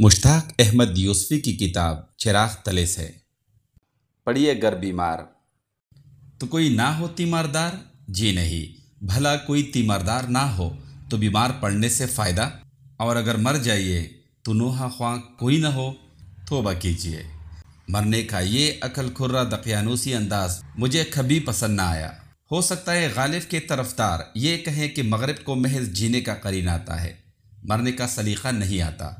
मुश्ताक अहमद यूसफी की किताब चिराग तले से पढ़िए गर बीमार तो कोई ना हो तीमारदार जी नहीं भला कोई तीमारदार ना हो तो बीमार पड़ने से फ़ायदा और अगर मर जाइए तो नोहा ख्वा कोई ना हो तोबा कीजिए मरने का ये अकल खुर्रा दकियानूसी अंदाज मुझे कभी पसंद ना आया हो सकता है गालिब के तरफदार ये कहें कि मगरब को महज जीने का करीन आता है मरने का सलीका नहीं आता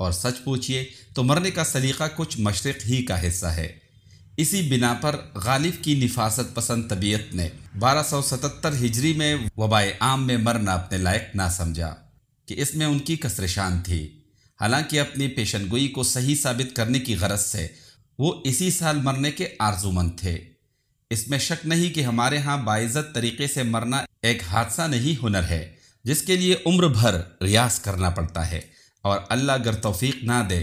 और सच पूछिए तो मरने का सलीका कुछ मशरक़ ही का हिस्सा है इसी बिना पर गालिब की निफासत पसंद तबीयत ने 1277 हिजरी में वबाए आम में मरना अपने लायक ना समझा कि इसमें उनकी कसरशान थी हालांकि अपनी पेशनगोई को सही साबित करने की गरज से वो इसी साल मरने के आर्जुमंद थे इसमें शक नहीं कि हमारे यहाँ बाइज़त तरीके से मरना एक हादसा नहीं हुनर है जिसके लिए उम्र भर रियाज करना पड़ता है और अल्लाह अगर तोफीक ना दे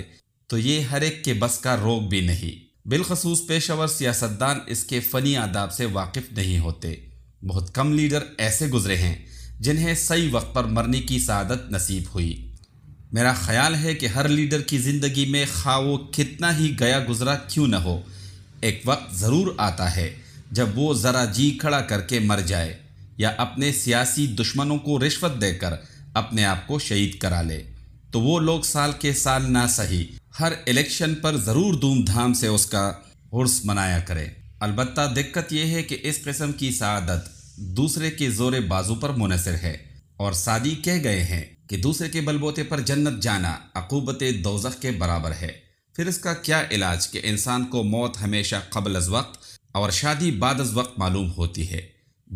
तो ये हर एक के बस का रोग भी नहीं बिलखसूस पेशावर सियासतदान इसके फ़नी आदाब से वाकिफ़ नहीं होते बहुत कम लीडर ऐसे गुजरे हैं जिन्हें सही वक्त पर मरने की सदत नसीब हुई मेरा ख्याल है कि हर लीडर की ज़िंदगी में खा वो कितना ही गया गुजरा क्यों न हो एक वक्त ज़रूर आता है जब वो ज़रा जी खड़ा करके मर जाए या अपने सियासी दुश्मनों को रिश्वत देकर अपने आप को शहीद करा ले तो वो लोग साल के साल ना सही हर इलेक्शन पर ज़रूर धूमधाम से उसका उर्स मनाया करें अलबत् दिक्कत यह है कि इस कस्म की सदत दूसरे के जोर बाजू पर मुनसर है और सादी कह गए हैं कि दूसरे के बलबोते पर जन्नत जाना अकूबत दोजख के बराबर है फिर इसका क्या इलाज कि इंसान को मौत हमेशा कबल अज वक्त और शादी बाद अज वक्त मालूम होती है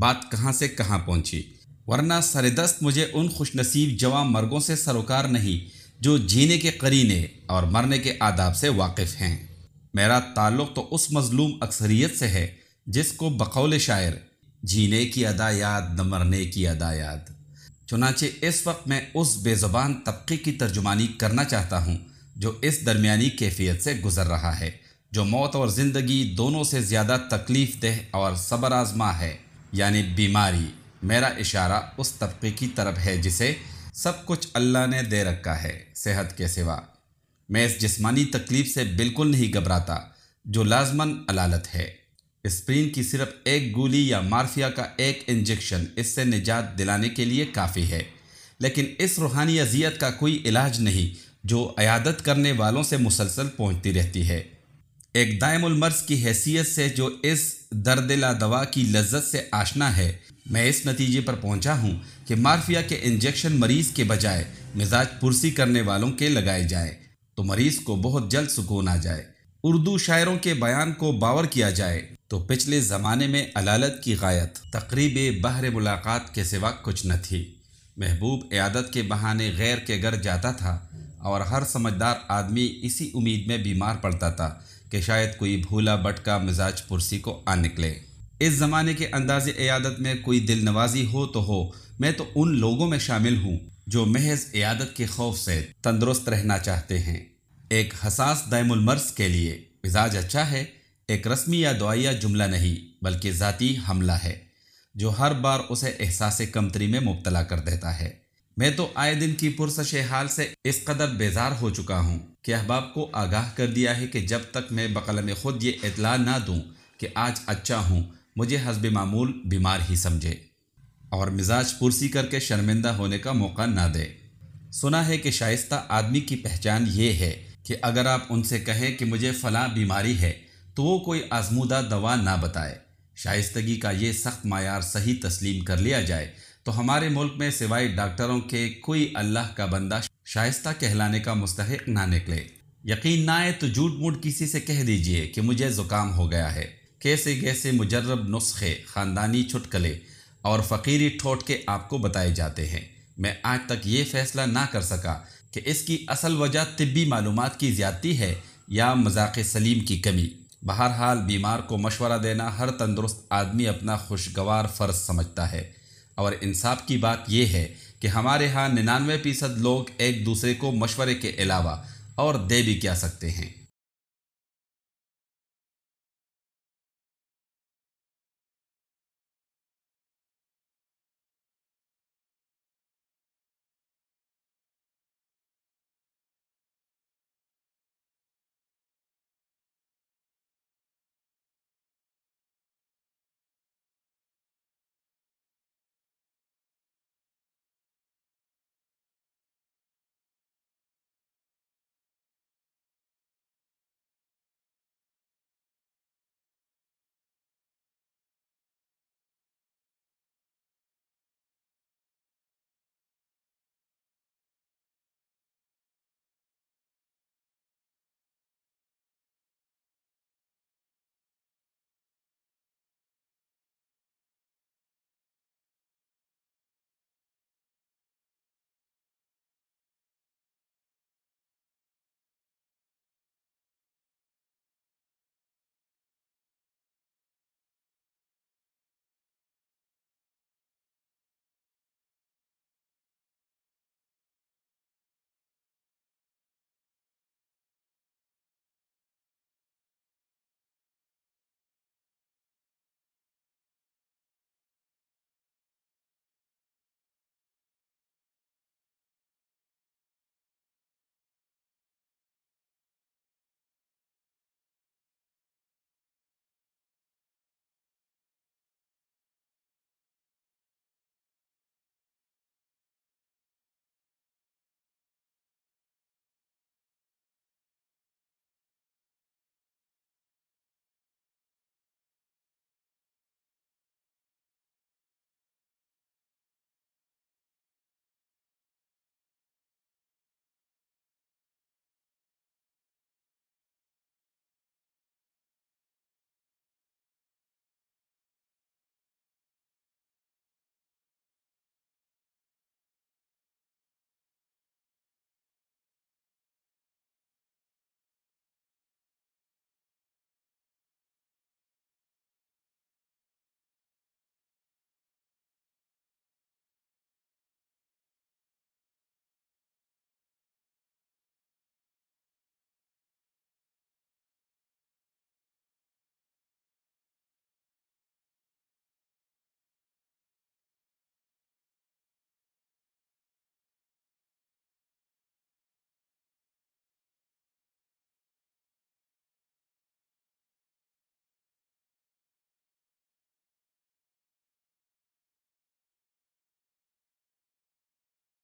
बात कहाँ से कहाँ पहुँची वरना सरदस्त मुझे उन खुशनसीब जवा मर्गों से सरोकार नहीं जो जीने के करीने और मरने के आदाब से वाकिफ़ हैं मेरा ताल्लुक़ तो उस मज़लूम अक्सरियत से है जिसको बकौल शायर जीने की अदा याद न मरने की अदा याद चुनाचे इस वक्त मैं उस बेज़बान तबके की तर्जुमानी करना चाहता हूँ जो इस दरमियानी कैफियत से गुज़र रहा है जो मौत और ज़िंदगी दोनों से ज़्यादा तकलीफ़ देह और सबर आजमा है यानी बीमारी मेरा इशारा उस तबके की तरफ है जिसे सब कुछ अल्लाह ने दे रखा है सेहत के सिवा मैं इस जिस्मानी तकलीफ़ से बिल्कुल नहीं घबराता जो लाजमन अलालत है स्प्रीन की सिर्फ एक गोली या मार्फिया का एक इंजेक्शन इससे निजात दिलाने के लिए काफ़ी है लेकिन इस रूहानी अजियत का कोई इलाज नहीं जो अयादत करने वालों से मुसलसल पहुँचती रहती है एक दायमर्ज की हैसियत से जो इस दर्दिला दवा की लज्जत से आशना है मैं इस नतीजे पर पहुंचा हूं कि मार्फिया के इंजेक्शन मरीज के बजाय मिजाज पुरसी करने वालों के लगाए जाए तो मरीज को बहुत जल्द सुकून आ जाए उर्दू शायरों के बयान को बावर किया जाए तो पिछले ज़माने में अलालत की गायत तकरीब बहर मुलाकात के सिवा कुछ न थी महबूब इयादत के बहाने गैर के घर जाता था और हर समझदार आदमी इसी उम्मीद में बीमार पड़ता था कि शायद कोई भूला बटका मिजाज पुरसी को आ निकले इस ज़माने के अंदाज क़्यादत में कोई दिल नवाजी हो तो हो मैं तो उन लोगों में शामिल हूँ जो महज क़्यादत के खौफ से तंदुरुस्त रहना चाहते हैं एक हसास दैमुलमर्स के लिए मिजाज अच्छा है एक रस्मी या दुआया जुमला नहीं बल्कि ज़ाती हमला है जो हर बार उसे एहसास कमतरी में मुबतला कर देता है मैं तो आए दिन की पुरसश हाल से इस कदर बेजार हो चुका हूँ कि अहबाब को आगाह कर दिया है कि जब तक मैं बकल में ख़ुद ये इतला ना दूँ कि आज अच्छा हूँ मुझे हसब मामूल बीमार ही समझे और मिजाज पुरसी करके शर्मिंदा होने का मौका ना दे सुना है कि शाइस्ता आदमी की पहचान ये है कि अगर आप उनसे कहें कि मुझे फ़लाँ बीमारी है तो वो कोई आजमूदा दवा ना बताए शाइस्तगी का ये सख्त मैार सही तस्लीम कर लिया जाए तो हमारे मुल्क में सिवाय डॉक्टरों के कोई अल्लाह का बंदा शाइस्ता कहलाने का मुस्तक ना निकले यकीन ना आए तो झूठ मूठ किसी से कह दीजिए कि मुझे ज़ुकाम हो गया है कैसे कैसे मुजरब नुस्खे ख़ानदानी छुटकले और फ़कीरी ठोट के आपको बताए जाते हैं मैं आज तक ये फैसला ना कर सका कि इसकी असल वजह तबी मालूम की ज़्यादती है या मजाक सलीम की कमी बहरहाल बीमार को मशवरा देना हर तंदुरुस्त आदमी अपना खुशगवार फ़र्ज समझता है और इंसाफ की बात यह है कि हमारे यहाँ निन्यानवे फीसद लोग एक दूसरे को मशवरे के अलावा और दे भी क्या सकते हैं